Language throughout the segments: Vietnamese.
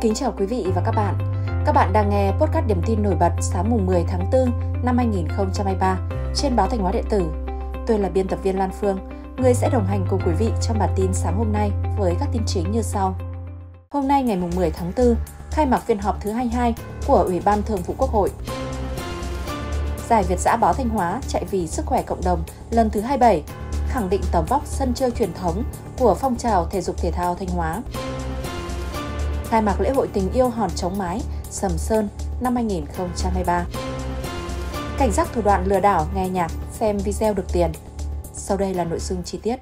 Kính chào quý vị và các bạn. Các bạn đang nghe podcast điểm tin nổi bật sáng mùng 10 tháng 4 năm 2023 trên báo Thanh Hóa Điện tử. Tôi là biên tập viên Lan Phương, người sẽ đồng hành cùng quý vị trong bản tin sáng hôm nay với các tin chính như sau. Hôm nay ngày mùng 10 tháng 4, khai mạc phiên họp thứ 22 của Ủy ban Thường vụ Quốc hội. Giải Việt giã báo Thanh Hóa chạy vì sức khỏe cộng đồng lần thứ 27 khẳng định tầm vóc sân chơi truyền thống của phong trào thể dục thể thao Thanh Hóa khai mạc lễ hội tình yêu hòn chống mái Sầm Sơn năm 2023. Cảnh giác thủ đoạn lừa đảo nghe nhạc, xem video được tiền. Sau đây là nội dung chi tiết.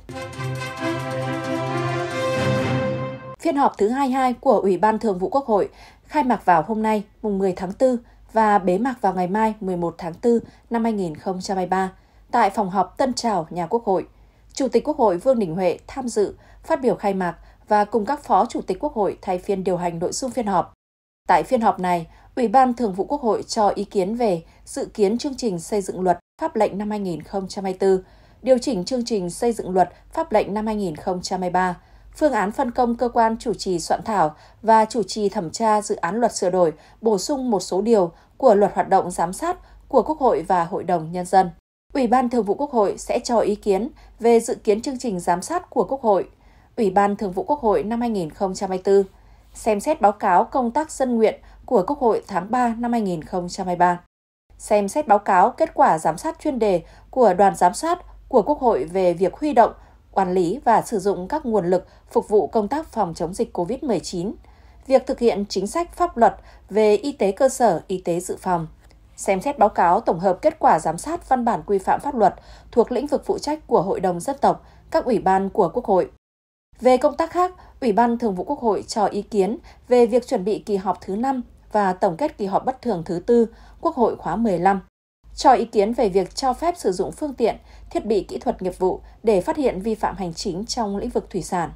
Phiên họp thứ 22 của Ủy ban Thường vụ Quốc hội khai mạc vào hôm nay, mùng 10 tháng 4 và bế mạc vào ngày mai 11 tháng 4 năm 2023 tại phòng họp Tân Trào, nhà Quốc hội. Chủ tịch Quốc hội Vương Đình Huệ tham dự, phát biểu khai mạc và cùng các phó chủ tịch Quốc hội thay phiên điều hành nội dung phiên họp. Tại phiên họp này, Ủy ban Thường vụ Quốc hội cho ý kiến về dự kiến chương trình xây dựng luật pháp lệnh năm 2024, điều chỉnh chương trình xây dựng luật pháp lệnh năm 2023, phương án phân công cơ quan chủ trì soạn thảo và chủ trì thẩm tra dự án luật sửa đổi, bổ sung một số điều của luật hoạt động giám sát của Quốc hội và Hội đồng Nhân dân. Ủy ban Thường vụ Quốc hội sẽ cho ý kiến về dự kiến chương trình giám sát của Quốc hội Ủy ban Thường vụ Quốc hội năm 2024, xem xét báo cáo công tác dân nguyện của Quốc hội tháng 3 năm 2023, xem xét báo cáo kết quả giám sát chuyên đề của đoàn giám sát của Quốc hội về việc huy động, quản lý và sử dụng các nguồn lực phục vụ công tác phòng chống dịch COVID-19, việc thực hiện chính sách pháp luật về y tế cơ sở, y tế dự phòng, xem xét báo cáo tổng hợp kết quả giám sát văn bản quy phạm pháp luật thuộc lĩnh vực phụ trách của Hội đồng dân tộc, các ủy ban của Quốc hội, về công tác khác, Ủy ban Thường vụ Quốc hội cho ý kiến về việc chuẩn bị kỳ họp thứ 5 và tổng kết kỳ họp bất thường thứ tư Quốc hội khóa 15. Cho ý kiến về việc cho phép sử dụng phương tiện, thiết bị kỹ thuật nghiệp vụ để phát hiện vi phạm hành chính trong lĩnh vực thủy sản.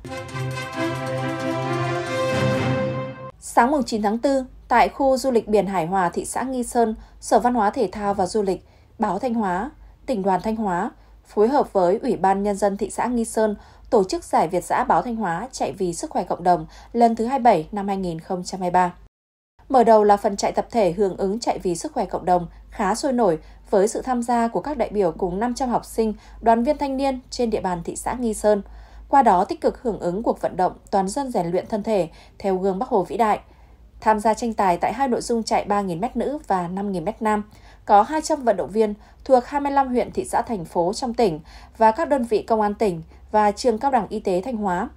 Sáng 9 tháng 4, tại khu du lịch biển Hải Hòa, thị xã Nghi Sơn, Sở Văn hóa Thể thao và Du lịch, Báo Thanh Hóa, tỉnh đoàn Thanh Hóa phối hợp với Ủy ban Nhân dân thị xã Nghi Sơn tổ chức giải Việt giã báo Thanh Hóa chạy vì sức khỏe cộng đồng lần thứ 27 năm 2023. Mở đầu là phần chạy tập thể hưởng ứng chạy vì sức khỏe cộng đồng khá sôi nổi với sự tham gia của các đại biểu cùng 500 học sinh, đoàn viên thanh niên trên địa bàn thị xã Nghi Sơn. Qua đó tích cực hưởng ứng cuộc vận động toàn dân rèn luyện thân thể theo gương Bắc Hồ vĩ đại. Tham gia tranh tài tại hai nội dung chạy 3.000m nữ và 5.000m nam – có 200 vận động viên thuộc 25 huyện, thị xã, thành phố trong tỉnh và các đơn vị công an tỉnh và trường cao đẳng y tế Thanh Hóa.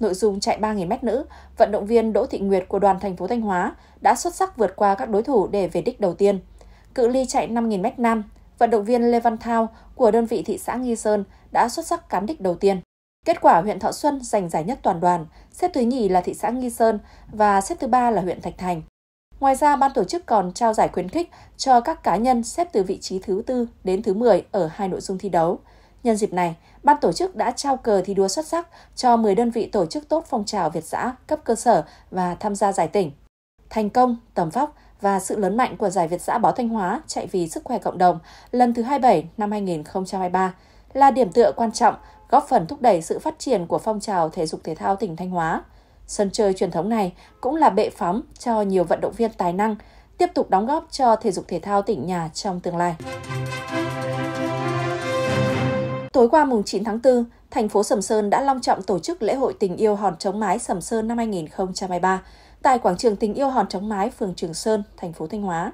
Nội dung chạy 3.000m nữ, vận động viên Đỗ Thị Nguyệt của đoàn thành phố Thanh Hóa đã xuất sắc vượt qua các đối thủ để về đích đầu tiên. Cự ly chạy 5.000m nam, vận động viên Lê Văn Thao của đơn vị thị xã Nghi Sơn đã xuất sắc cán đích đầu tiên. Kết quả huyện Thọ Xuân giành giải nhất toàn đoàn, xếp thứ nhì là thị xã Nghi Sơn và xếp thứ ba là huyện Thạch Thành. Ngoài ra, ban tổ chức còn trao giải khuyến khích cho các cá nhân xếp từ vị trí thứ tư đến thứ 10 ở hai nội dung thi đấu. Nhân dịp này, ban tổ chức đã trao cờ thi đua xuất sắc cho 10 đơn vị tổ chức tốt phong trào Việt giã cấp cơ sở và tham gia giải tỉnh. Thành công, tầm vóc và sự lớn mạnh của giải Việt giã báo Thanh Hóa chạy vì sức khỏe cộng đồng lần thứ 27 năm 2023 là điểm tựa quan trọng góp phần thúc đẩy sự phát triển của phong trào thể dục thể thao tỉnh Thanh Hóa. Sân chơi truyền thống này cũng là bệ phóng cho nhiều vận động viên tài năng, tiếp tục đóng góp cho thể dục thể thao tỉnh nhà trong tương lai. Tối qua mùng 9 tháng 4, thành phố Sầm Sơn đã long trọng tổ chức lễ hội tình yêu hòn chống mái Sầm Sơn năm 2023 tại quảng trường tình yêu hòn chống mái phường Trường Sơn, thành phố Thanh Hóa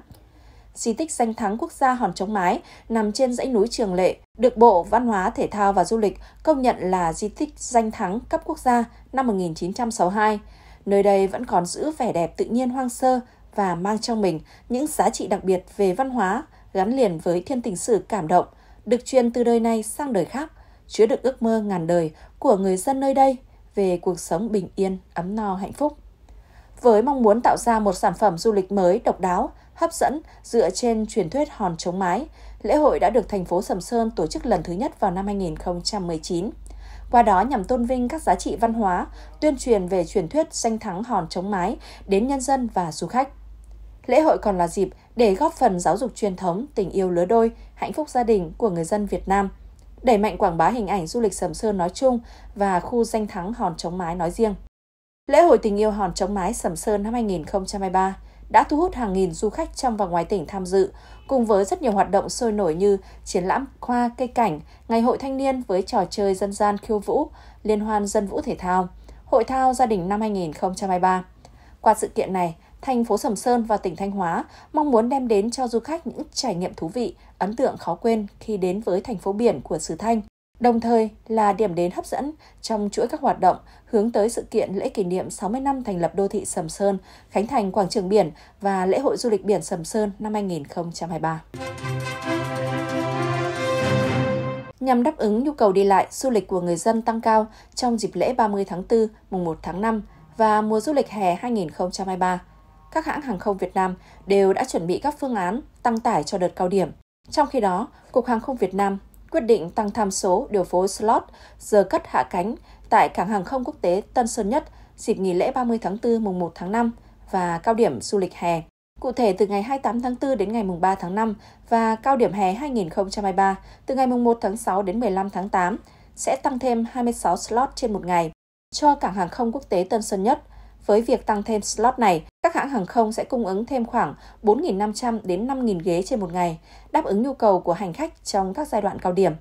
di tích danh thắng quốc gia Hòn Trống Mái nằm trên dãy núi Trường Lệ, được Bộ Văn hóa, Thể thao và Du lịch công nhận là di tích danh thắng cấp quốc gia năm 1962. Nơi đây vẫn còn giữ vẻ đẹp tự nhiên hoang sơ và mang trong mình những giá trị đặc biệt về văn hóa gắn liền với thiên tình sử cảm động, được truyền từ đời này sang đời khác, chứa đựng ước mơ ngàn đời của người dân nơi đây về cuộc sống bình yên, ấm no, hạnh phúc. Với mong muốn tạo ra một sản phẩm du lịch mới độc đáo, hấp dẫn dựa trên truyền thuyết hòn chống mái. Lễ hội đã được thành phố Sầm Sơn tổ chức lần thứ nhất vào năm 2019. Qua đó nhằm tôn vinh các giá trị văn hóa, tuyên truyền về truyền thuyết danh thắng hòn chống mái đến nhân dân và du khách. Lễ hội còn là dịp để góp phần giáo dục truyền thống, tình yêu lứa đôi, hạnh phúc gia đình của người dân Việt Nam, đẩy mạnh quảng bá hình ảnh du lịch Sầm Sơn nói chung và khu danh thắng hòn chống mái nói riêng. Lễ hội tình yêu hòn chống mái Sầm Sơn năm 2023 đã thu hút hàng nghìn du khách trong và ngoài tỉnh tham dự, cùng với rất nhiều hoạt động sôi nổi như triển lãm hoa cây cảnh, ngày hội thanh niên với trò chơi dân gian khiêu vũ, liên hoan dân vũ thể thao, hội thao gia đình năm 2023. Qua sự kiện này, thành phố Sầm Sơn và tỉnh Thanh Hóa mong muốn đem đến cho du khách những trải nghiệm thú vị, ấn tượng khó quên khi đến với thành phố biển của xứ Thanh đồng thời là điểm đến hấp dẫn trong chuỗi các hoạt động hướng tới sự kiện lễ kỷ niệm 60 năm thành lập đô thị Sầm Sơn, khánh thành quảng trường biển và lễ hội du lịch biển Sầm Sơn năm 2023. Nhằm đáp ứng nhu cầu đi lại, du lịch của người dân tăng cao trong dịp lễ 30 tháng 4, mùng 1 tháng 5 và mùa du lịch hè 2023, các hãng hàng không Việt Nam đều đã chuẩn bị các phương án tăng tải cho đợt cao điểm. Trong khi đó, Cục Hàng không Việt Nam quyết định tăng tham số điều phối slot giờ cất hạ cánh tại cảng hàng không quốc tế Tân Sơn Nhất dịp nghỉ lễ 30 tháng 4 mùng 1 tháng 5 và cao điểm du lịch hè. Cụ thể từ ngày 28 tháng 4 đến ngày mùng 3 tháng 5 và cao điểm hè 2023 từ ngày mùng 1 tháng 6 đến 15 tháng 8 sẽ tăng thêm 26 slot trên một ngày cho cảng hàng không quốc tế Tân Sơn Nhất – với việc tăng thêm slot này, các hãng hàng không sẽ cung ứng thêm khoảng 4.500 đến 5.000 ghế trên một ngày, đáp ứng nhu cầu của hành khách trong các giai đoạn cao điểm.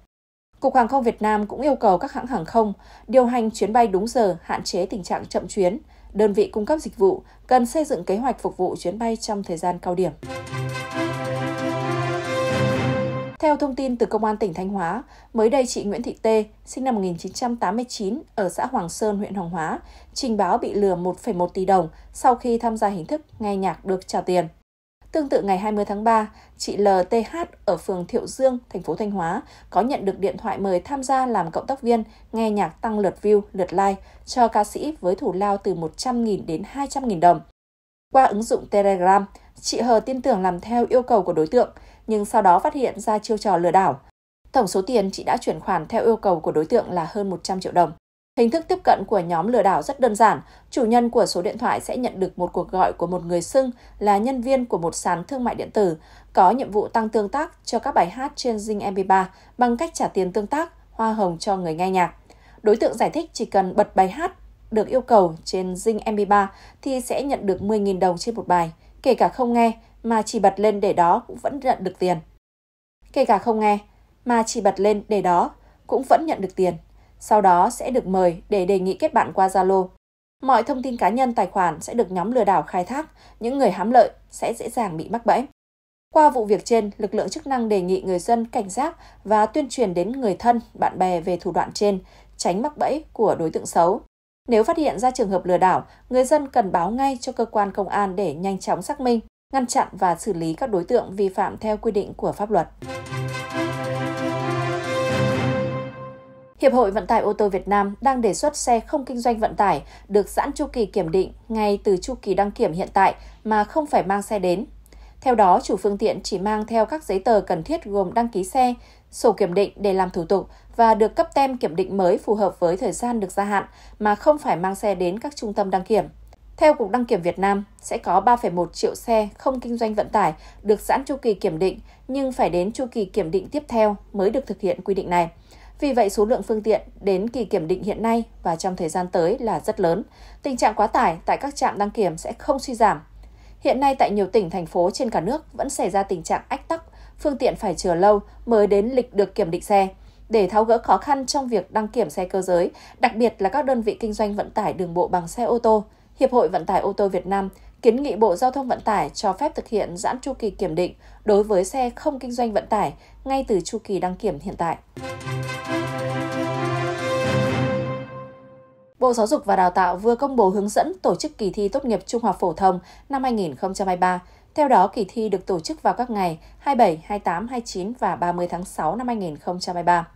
Cục Hàng không Việt Nam cũng yêu cầu các hãng hàng không điều hành chuyến bay đúng giờ, hạn chế tình trạng chậm chuyến. Đơn vị cung cấp dịch vụ cần xây dựng kế hoạch phục vụ chuyến bay trong thời gian cao điểm. Theo thông tin từ Công an tỉnh Thanh Hóa, mới đây chị Nguyễn Thị Tê, sinh năm 1989 ở xã Hoàng Sơn, huyện Hoàng Hóa, trình báo bị lừa 1,1 tỷ đồng sau khi tham gia hình thức nghe nhạc được trả tiền. Tương tự ngày 20 tháng 3, chị LTH ở phường Thiệu Dương, thành phố Thanh Hóa có nhận được điện thoại mời tham gia làm cộng tác viên nghe nhạc tăng lượt view, lượt like cho ca sĩ với thủ lao từ 100.000 đến 200.000 đồng. Qua ứng dụng Telegram, chị Hờ tin tưởng làm theo yêu cầu của đối tượng – nhưng sau đó phát hiện ra chiêu trò lừa đảo. Tổng số tiền chị đã chuyển khoản theo yêu cầu của đối tượng là hơn 100 triệu đồng. Hình thức tiếp cận của nhóm lừa đảo rất đơn giản, chủ nhân của số điện thoại sẽ nhận được một cuộc gọi của một người xưng là nhân viên của một sàn thương mại điện tử, có nhiệm vụ tăng tương tác cho các bài hát trên Zing MP3 bằng cách trả tiền tương tác, hoa hồng cho người nghe nhạc. Đối tượng giải thích chỉ cần bật bài hát được yêu cầu trên Zing MP3 thì sẽ nhận được 10.000 đồng trên một bài, kể cả không nghe, mà chỉ bật lên để đó cũng vẫn nhận được tiền. Kể cả không nghe, mà chỉ bật lên để đó cũng vẫn nhận được tiền. Sau đó sẽ được mời để đề nghị kết bạn qua Zalo. Mọi thông tin cá nhân tài khoản sẽ được nhóm lừa đảo khai thác, những người hám lợi sẽ dễ dàng bị mắc bẫy. Qua vụ việc trên, lực lượng chức năng đề nghị người dân cảnh giác và tuyên truyền đến người thân, bạn bè về thủ đoạn trên, tránh mắc bẫy của đối tượng xấu. Nếu phát hiện ra trường hợp lừa đảo, người dân cần báo ngay cho cơ quan công an để nhanh chóng xác minh ngăn chặn và xử lý các đối tượng vi phạm theo quy định của pháp luật. Hiệp hội Vận tải ô tô Việt Nam đang đề xuất xe không kinh doanh vận tải được giãn chu kỳ kiểm định ngay từ chu kỳ đăng kiểm hiện tại mà không phải mang xe đến. Theo đó, chủ phương tiện chỉ mang theo các giấy tờ cần thiết gồm đăng ký xe, sổ kiểm định để làm thủ tục và được cấp tem kiểm định mới phù hợp với thời gian được gia hạn mà không phải mang xe đến các trung tâm đăng kiểm. Theo Cục Đăng kiểm Việt Nam, sẽ có 3,1 triệu xe không kinh doanh vận tải được giãn chu kỳ kiểm định, nhưng phải đến chu kỳ kiểm định tiếp theo mới được thực hiện quy định này. Vì vậy, số lượng phương tiện đến kỳ kiểm định hiện nay và trong thời gian tới là rất lớn. Tình trạng quá tải tại các trạm đăng kiểm sẽ không suy giảm. Hiện nay tại nhiều tỉnh, thành phố trên cả nước vẫn xảy ra tình trạng ách tắc, phương tiện phải chờ lâu mới đến lịch được kiểm định xe. Để tháo gỡ khó khăn trong việc đăng kiểm xe cơ giới, đặc biệt là các đơn vị kinh doanh vận tải đường bộ bằng xe ô tô, Hiệp hội Vận tải ô tô Việt Nam kiến nghị Bộ Giao thông Vận tải cho phép thực hiện giãn chu kỳ kiểm định đối với xe không kinh doanh vận tải ngay từ chu kỳ đăng kiểm hiện tại. Bộ Giáo dục và Đào tạo vừa công bố hướng dẫn tổ chức kỳ thi tốt nghiệp trung học phổ thông năm 2023. Theo đó, kỳ thi được tổ chức vào các ngày 27, 28, 29 và 30 tháng 6 năm 2023.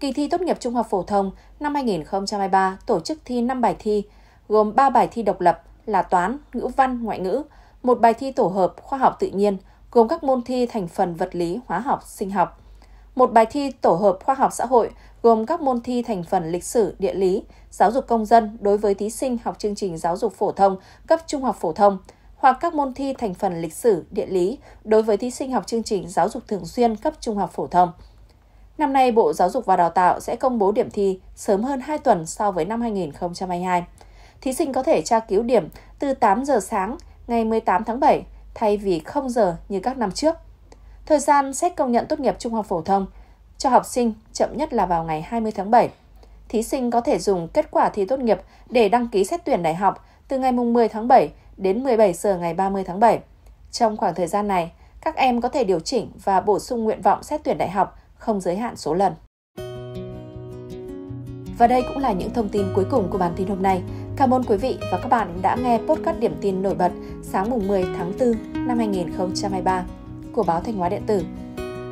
Kỳ thi tốt nghiệp trung học phổ thông năm 2023 tổ chức thi 5 bài thi, gồm 3 bài thi độc lập là toán, ngữ văn, ngoại ngữ, một bài thi tổ hợp khoa học tự nhiên gồm các môn thi thành phần vật lý, hóa học, sinh học, một bài thi tổ hợp khoa học xã hội gồm các môn thi thành phần lịch sử, địa lý, giáo dục công dân đối với thí sinh học chương trình giáo dục phổ thông cấp trung học phổ thông hoặc các môn thi thành phần lịch sử, địa lý đối với thí sinh học chương trình giáo dục thường xuyên cấp trung học phổ thông. Năm nay, Bộ Giáo dục và Đào tạo sẽ công bố điểm thi sớm hơn 2 tuần so với năm 2022 thí sinh có thể tra cứu điểm từ 8 giờ sáng ngày 18 tháng 7 thay vì 0 giờ như các năm trước. Thời gian xét công nhận tốt nghiệp trung học phổ thông cho học sinh chậm nhất là vào ngày 20 tháng 7. Thí sinh có thể dùng kết quả thi tốt nghiệp để đăng ký xét tuyển đại học từ ngày 10 tháng 7 đến 17 giờ ngày 30 tháng 7. Trong khoảng thời gian này, các em có thể điều chỉnh và bổ sung nguyện vọng xét tuyển đại học không giới hạn số lần. Và đây cũng là những thông tin cuối cùng của bản tin hôm nay. Cảm ơn quý vị và các bạn đã nghe podcast điểm tin nổi bật sáng mùng 10 tháng 4 năm 2023 của báo Thanh Hóa Điện tử.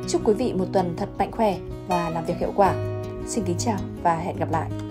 Chúc quý vị một tuần thật mạnh khỏe và làm việc hiệu quả. Xin kính chào và hẹn gặp lại.